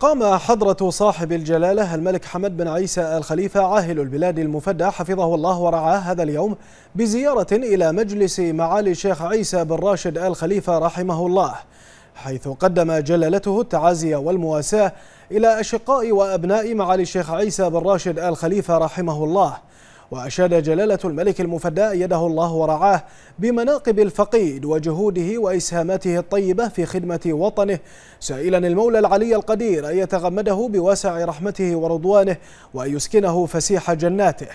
قام حضرة صاحب الجلالة الملك حمد بن عيسى الخليفة عاهل البلاد المفدى حفظه الله ورعاه هذا اليوم بزيارة إلى مجلس معالي الشيخ عيسى بن راشد الخليفة رحمه الله حيث قدم جلالته التعازي والمواساة إلى أشقاء وأبناء معالي الشيخ عيسى بن راشد الخليفة رحمه الله وأشاد جلالة الملك المفدى يده الله ورعاه بمناقب الفقيد وجهوده وإسهاماته الطيبة في خدمة وطنه سائلا المولى العلي القدير أن يتغمده بواسع رحمته ورضوانه وأن يسكنه فسيح جناته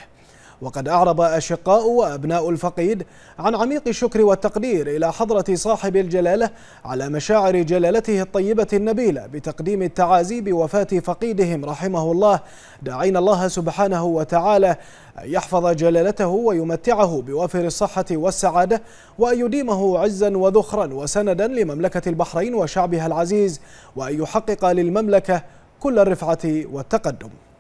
وقد أعرب أشقاء وأبناء الفقيد عن عميق الشكر والتقدير إلى حضرة صاحب الجلالة على مشاعر جلالته الطيبة النبيلة بتقديم التعازي بوفاة فقيدهم رحمه الله داعين الله سبحانه وتعالى أن يحفظ جلالته ويمتعه بوافر الصحة والسعادة وأن يديمه عزا وذخرا وسندا لمملكة البحرين وشعبها العزيز وأن يحقق للمملكة كل الرفعة والتقدم